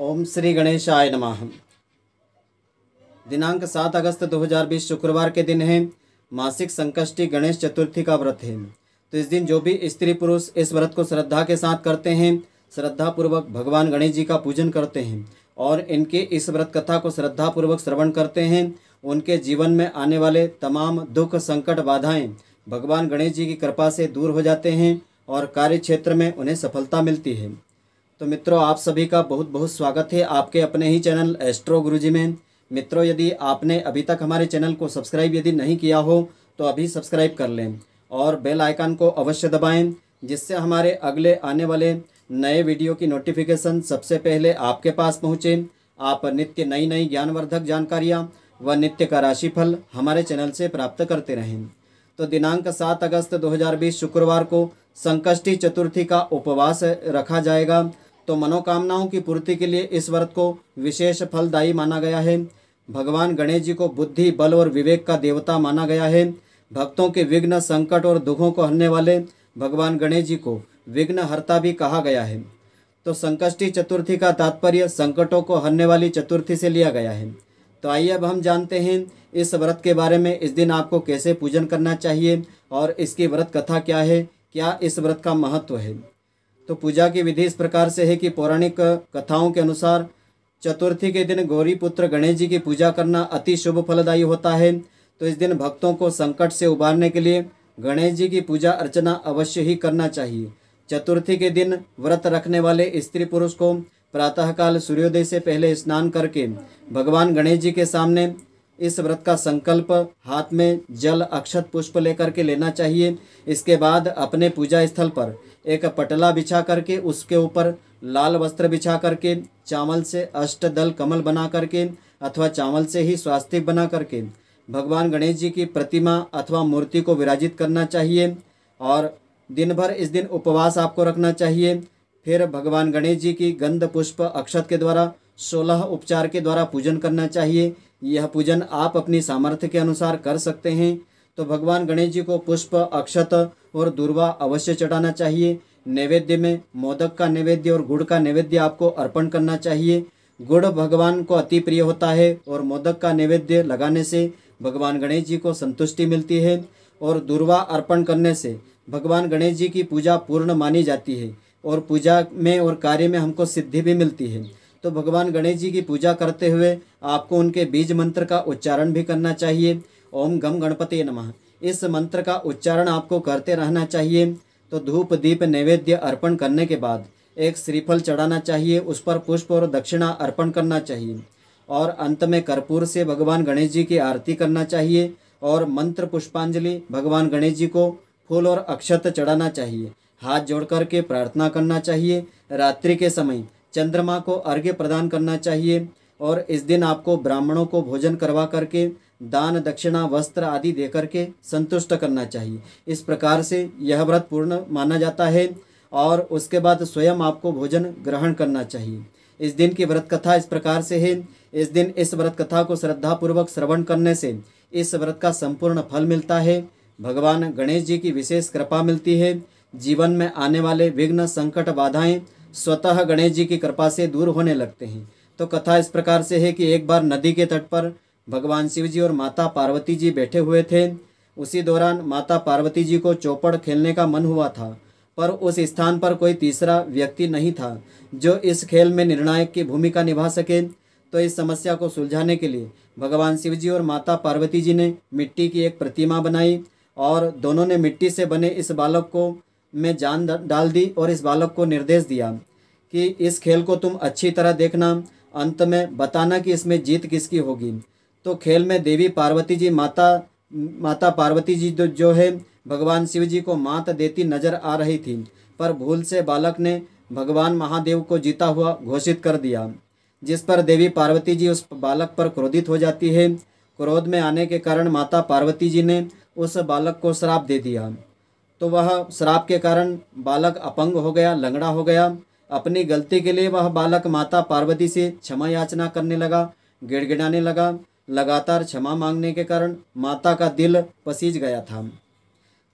ओम श्री गणेशाय नमः दिनांक सात अगस्त 2020 शुक्रवार के दिन है मासिक संकष्टी गणेश चतुर्थी का व्रत है तो इस दिन जो भी स्त्री पुरुष इस व्रत को श्रद्धा के साथ करते हैं श्रद्धापूर्वक भगवान गणेश जी का पूजन करते हैं और इनके इस व्रत कथा को श्रद्धापूर्वक श्रवण करते हैं उनके जीवन में आने वाले तमाम दुख संकट बाधाएं भगवान गणेश जी की कृपा से दूर हो जाते हैं और कार्य क्षेत्र में उन्हें सफलता मिलती है तो मित्रों आप सभी का बहुत बहुत स्वागत है आपके अपने ही चैनल एस्ट्रो गुरुजी में मित्रों यदि आपने अभी तक हमारे चैनल को सब्सक्राइब यदि नहीं किया हो तो अभी सब्सक्राइब कर लें और बेल आइकन को अवश्य दबाएं जिससे हमारे अगले आने वाले नए वीडियो की नोटिफिकेशन सबसे पहले आपके पास पहुँचे आप नित्य नई नई ज्ञानवर्धक जानकारियाँ व नित्य का राशिफल हमारे चैनल से प्राप्त करते रहें तो दिनांक सात अगस्त 2020 शुक्रवार को संकष्टी चतुर्थी का उपवास रखा जाएगा तो मनोकामनाओं की पूर्ति के लिए इस व्रत को विशेष फलदायी माना गया है भगवान गणेश जी को बुद्धि बल और विवेक का देवता माना गया है भक्तों के विघ्न संकट और दुखों को हरने वाले भगवान गणेश जी को विघ्न हरता भी कहा गया है तो संकष्टी चतुर्थी का तात्पर्य संकटों को हरने वाली चतुर्थी से लिया गया है तो आइए अब हम जानते हैं इस व्रत के बारे में इस दिन आपको कैसे पूजन करना चाहिए और इसकी व्रत कथा क्या है क्या इस व्रत का महत्व है तो पूजा की विधि इस प्रकार से है कि पौराणिक कथाओं के अनुसार चतुर्थी के दिन गौरी पुत्र गणेश जी की पूजा करना अति शुभ फलदायी होता है तो इस दिन भक्तों को संकट से उबारने के लिए गणेश जी की पूजा अर्चना अवश्य ही करना चाहिए चतुर्थी के दिन व्रत रखने वाले स्त्री पुरुष को प्रातःकाल सूर्योदय से पहले स्नान करके भगवान गणेश जी के सामने इस व्रत का संकल्प हाथ में जल अक्षत पुष्प लेकर के लेना चाहिए इसके बाद अपने पूजा स्थल पर एक पटला बिछा करके उसके ऊपर लाल वस्त्र बिछा करके चावल से अष्टदल कमल बना करके अथवा चावल से ही स्वास्थ्य बना करके भगवान गणेश जी की प्रतिमा अथवा मूर्ति को विराजित करना चाहिए और दिन भर इस दिन उपवास आपको रखना चाहिए फिर भगवान गणेश जी की गंध पुष्प अक्षत के द्वारा सोलह उपचार के द्वारा पूजन करना चाहिए यह पूजन आप अपनी सामर्थ्य के अनुसार कर सकते हैं तो भगवान गणेश जी को पुष्प अक्षत और दूरवा अवश्य चढ़ाना चाहिए नैवेद्य में मोदक का नैवेद्य और गुड़ का नैवेद्य आपको अर्पण करना चाहिए गुड़ भगवान को अति प्रिय होता है और मोदक का नैवेद्य लगाने से भगवान गणेश जी को संतुष्टि मिलती है और दूरवा अर्पण करने से भगवान गणेश जी की पूजा पूर्ण मानी जाती है और पूजा में और कार्य में हमको सिद्धि भी मिलती है तो भगवान गणेश जी की पूजा करते हुए आपको उनके बीज मंत्र का उच्चारण भी करना चाहिए ओम गम गणपति नमः इस मंत्र का उच्चारण आपको करते रहना चाहिए तो धूप दीप नैवेद्य अर्पण करने के बाद एक श्रीफल चढ़ाना चाहिए उस पर पुष्प और दक्षिणा अर्पण करना चाहिए और अंत में कर्पूर से भगवान गणेश जी की आरती करना चाहिए और मंत्र पुष्पांजलि भगवान गणेश जी को फूल और अक्षत चढ़ाना चाहिए हाथ जोड़ करके प्रार्थना करना चाहिए रात्रि के समय चंद्रमा को अर्घ्य प्रदान करना चाहिए और इस दिन आपको ब्राह्मणों को भोजन करवा करके दान दक्षिणा वस्त्र आदि देकर के संतुष्ट करना चाहिए इस प्रकार से यह व्रत पूर्ण माना जाता है और उसके बाद स्वयं आपको भोजन ग्रहण करना चाहिए इस दिन की व्रत कथा इस प्रकार से है इस दिन इस व्रत कथा को श्रद्धापूर्वक श्रवण करने से इस व्रत का संपूर्ण फल मिलता है भगवान गणेश जी की विशेष कृपा मिलती है जीवन में आने वाले विघ्न संकट बाधाएं स्वतः गणेश जी की कृपा से दूर होने लगते हैं तो कथा इस प्रकार से है कि एक बार नदी के तट पर भगवान शिव जी और माता पार्वती जी बैठे हुए थे उसी दौरान माता पार्वती जी को चौपड़ खेलने का मन हुआ था पर उस स्थान पर कोई तीसरा व्यक्ति नहीं था जो इस खेल में निर्णायक की भूमिका निभा सके तो इस समस्या को सुलझाने के लिए भगवान शिव जी और माता पार्वती जी ने मिट्टी की एक प्रतिमा बनाई और दोनों ने मिट्टी से बने इस बालक को में जान डाल दी और इस बालक को निर्देश दिया कि इस खेल को तुम अच्छी तरह देखना अंत में बताना कि इसमें जीत किसकी होगी तो खेल में देवी पार्वती जी माता माता पार्वती जी तो जो है भगवान शिव जी को मात देती नजर आ रही थी पर भूल से बालक ने भगवान महादेव को जीता हुआ घोषित कर दिया जिस पर देवी पार्वती जी उस बालक पर क्रोधित हो जाती है क्रोध में आने के कारण माता पार्वती जी ने उस बालक को श्राप दे दिया तो वह श्राप के कारण बालक अपंग हो गया लंगड़ा हो गया अपनी गलती के लिए वह बालक माता पार्वती से क्षमा याचना करने लगा गिड़गिड़ाने लगा लगातार क्षमा मांगने के कारण माता का दिल पसीज गया था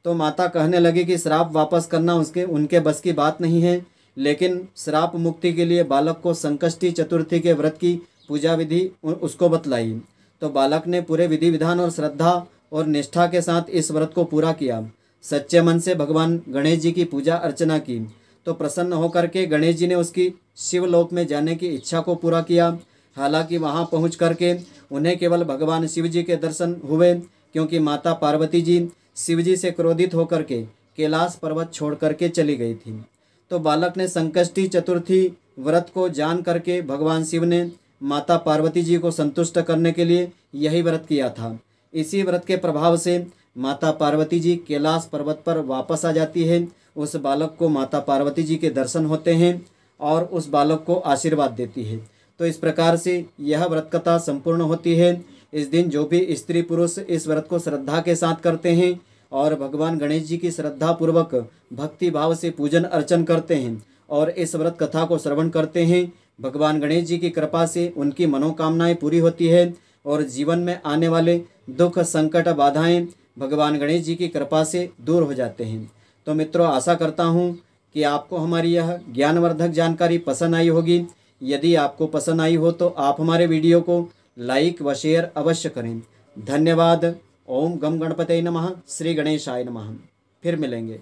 तो माता कहने लगी कि श्राप वापस करना उसके उनके बस की बात नहीं है लेकिन श्राप मुक्ति के लिए बालक को संकष्टी चतुर्थी के व्रत की पूजा विधि उसको बतलाई तो बालक ने पूरे विधि विधान और श्रद्धा और निष्ठा के साथ इस व्रत को पूरा किया सच्चे मन से भगवान गणेश जी की पूजा अर्चना की तो प्रसन्न होकर के गणेश जी ने उसकी शिवलोक में जाने की इच्छा को पूरा किया हालांकि वहां पहुँच करके उन्हें केवल भगवान शिव जी के दर्शन हुए क्योंकि माता पार्वती जी शिव जी से क्रोधित होकर के कैलाश पर्वत छोड़ करके चली गई थी तो बालक ने संकष्टी चतुर्थी व्रत को जान करके भगवान शिव ने माता पार्वती जी को संतुष्ट करने के लिए यही व्रत किया था इसी व्रत के प्रभाव से माता पार्वती जी कैलाश पर्वत पर वापस आ जाती है उस बालक को माता पार्वती जी के दर्शन होते हैं और उस बालक को आशीर्वाद देती है तो इस प्रकार से यह व्रत कथा संपूर्ण होती है इस दिन जो भी स्त्री पुरुष इस व्रत को श्रद्धा के साथ करते हैं और भगवान गणेश जी की श्रद्धा पूर्वक भक्ति भाव से पूजन अर्चन करते हैं और इस व्रत कथा को श्रवण करते हैं भगवान गणेश जी की कृपा से उनकी मनोकामनाएं पूरी होती है और जीवन में आने वाले दुख संकट बाधाएं भगवान गणेश जी की कृपा से दूर हो जाते हैं तो मित्रों आशा करता हूँ कि आपको हमारी यह ज्ञानवर्धक जानकारी पसंद आई होगी यदि आपको पसंद आई हो तो आप हमारे वीडियो को लाइक व शेयर अवश्य करें धन्यवाद ओम गम गणपते नमः श्री गणेशाय नमः फिर मिलेंगे